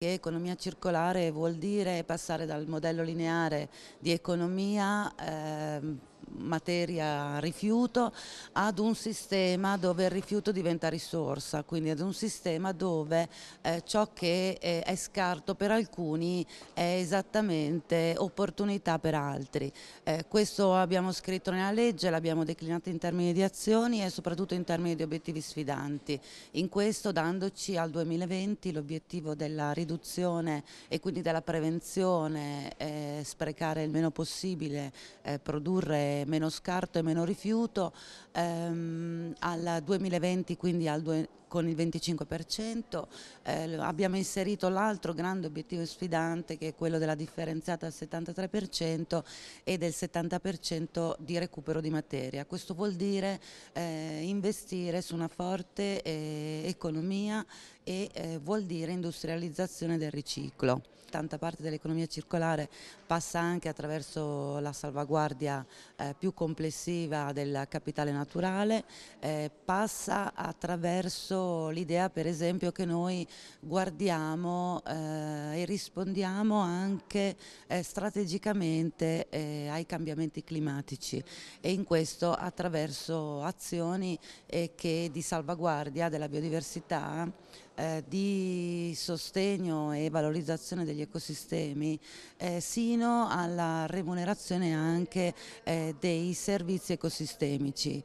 Che economia circolare vuol dire passare dal modello lineare di economia eh, materia rifiuto ad un sistema dove il rifiuto diventa risorsa, quindi ad un sistema dove eh, ciò che eh, è scarto per alcuni è esattamente opportunità per altri. Eh, questo abbiamo scritto nella legge, l'abbiamo declinato in termini di azioni e soprattutto in termini di obiettivi sfidanti, in questo dandoci al 2020 l'obiettivo della riduzione e quindi della prevenzione, eh, sprecare il meno possibile, eh, produrre meno scarto e meno rifiuto, ehm, al 2020 quindi al, due, con il 25%, eh, abbiamo inserito l'altro grande obiettivo sfidante che è quello della differenziata al 73% e del 70% di recupero di materia. Questo vuol dire eh, investire su una forte eh, economia e eh, vuol dire industrializzazione del riciclo. Tanta parte dell'economia circolare passa anche attraverso la salvaguardia eh, più complessiva del capitale naturale, eh, passa attraverso l'idea per esempio che noi guardiamo eh, e rispondiamo anche eh, strategicamente eh, ai cambiamenti climatici e in questo attraverso azioni eh, che di salvaguardia della biodiversità eh, di sostegno e valorizzazione degli ecosistemi eh, sino alla remunerazione anche eh, dei servizi ecosistemici.